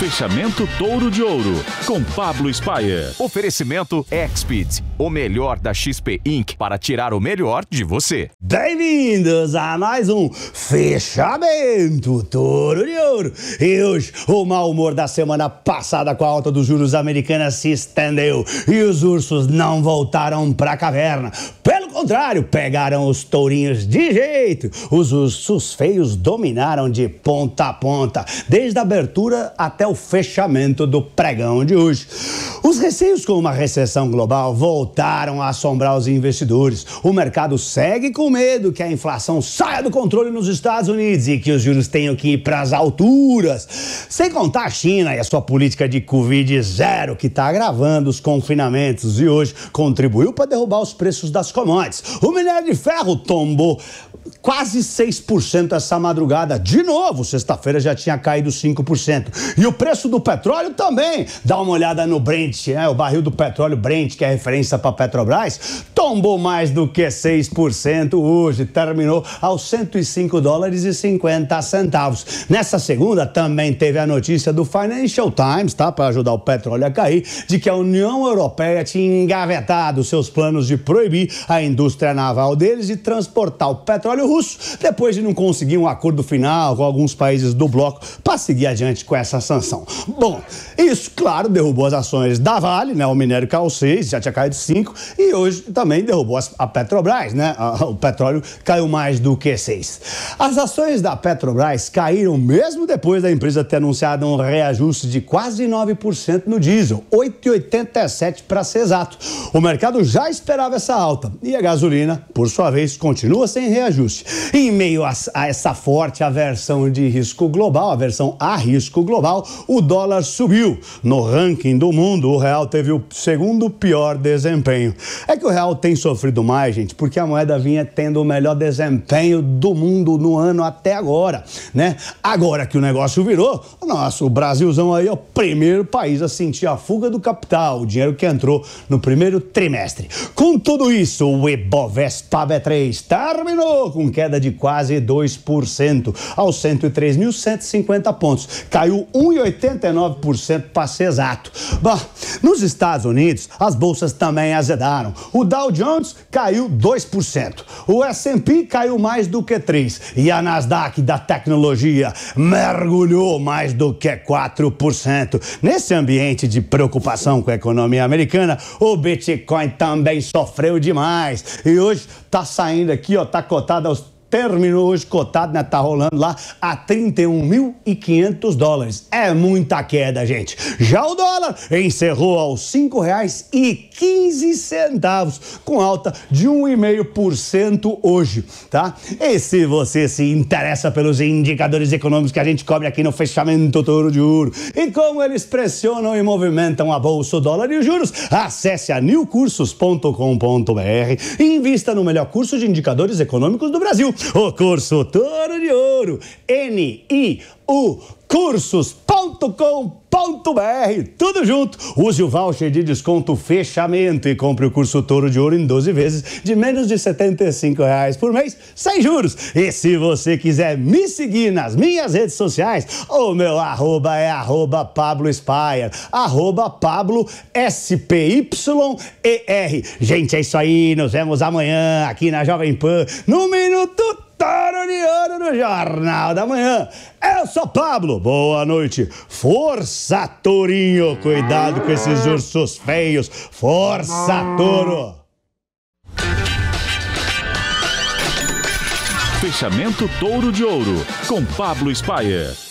Fechamento Touro de Ouro, com Pablo Spaia. Oferecimento XPIT, o melhor da XP Inc. para tirar o melhor de você. Bem-vindos a mais um Fechamento Touro de Ouro. E hoje, o mau humor da semana passada com a alta dos juros americanas se estendeu e os ursos não voltaram pra caverna. Pelo contrário, pegaram os tourinhos de jeito. Os ursos feios dominaram de ponta a ponta, desde a abertura até o fechamento do pregão de hoje. Os receios com uma recessão global voltaram a assombrar os investidores. O mercado segue com medo que a inflação saia do controle nos Estados Unidos e que os juros tenham que ir para as alturas. Sem contar a China e a sua política de Covid zero, que está agravando os confinamentos e hoje contribuiu para derrubar os preços das commodities. O minério de ferro tombou quase 6% essa madrugada. De novo, sexta-feira já tinha caído 5%. E o preço do petróleo também. Dá uma olhada no Brent, né? O barril do petróleo Brent, que é referência para Petrobras, tombou mais do que 6% hoje, terminou aos 105 dólares e 50 centavos. Nessa segunda também teve a notícia do Financial Times, tá? Para ajudar o petróleo a cair, de que a União Europeia tinha engavetado seus planos de proibir a indústria naval deles e transportar o petróleo petróleo russo, depois de não conseguir um acordo final com alguns países do bloco para seguir adiante com essa sanção. Bom, isso, claro, derrubou as ações da Vale, né? O minério caiu 6, já tinha caído 5, e hoje também derrubou a Petrobras, né? O petróleo caiu mais do que 6. As ações da Petrobras caíram mesmo depois da empresa ter anunciado um reajuste de quase 9% no diesel, 8,87 para ser exato. O mercado já esperava essa alta e a gasolina, por sua vez, continua sem reajuste ajuste. Em meio a, a essa forte aversão de risco global, a versão a risco global, o dólar subiu. No ranking do mundo, o real teve o segundo pior desempenho. É que o real tem sofrido mais, gente, porque a moeda vinha tendo o melhor desempenho do mundo no ano até agora, né? Agora que o negócio virou, nossa, o Brasilzão aí é o primeiro país a sentir a fuga do capital, o dinheiro que entrou no primeiro trimestre. Com tudo isso, o Ibovespa B3 terminou com queda de quase 2%, aos 103.150 pontos. Caiu 1,89% para ser exato. Nos Estados Unidos, as bolsas também azedaram. O Dow Jones caiu 2%, o S&P caiu mais do que 3% e a Nasdaq da tecnologia mergulhou mais do que 4%. Nesse ambiente de preocupação com a economia americana, o Bitcoin também sofreu demais e hoje está saindo aqui, ó, tá cotado aos terminou hoje cotado, né? Tá rolando lá a 31.500 dólares. É muita queda, gente. Já o dólar encerrou aos R$ 5,15, com alta de 1,5% hoje, tá? E se você se interessa pelos indicadores econômicos que a gente cobre aqui no fechamento Touro de Ouro e como eles pressionam e movimentam a bolsa, o dólar e os juros, acesse a newcursos.com.br e invista no melhor curso de indicadores econômicos do Brasil o curso Toro de Ouro, N-I-U cursos.com.br. Tudo junto. Use o voucher de desconto fechamento e compre o curso Touro de Ouro em 12 vezes de menos de R$ reais por mês, sem juros. E se você quiser me seguir nas minhas redes sociais, o meu arroba é arroba Pablo Spire, arroba Pablo S-P-Y-E-R. Gente, é isso aí. Nos vemos amanhã aqui na Jovem Pan, no Minuto taroniano no Jornal da Manhã. Eu sou Pablo, boa noite. Força, Tourinho, cuidado com esses ursos feios. Força, Toro. Fechamento Touro de Ouro, com Pablo Spaia.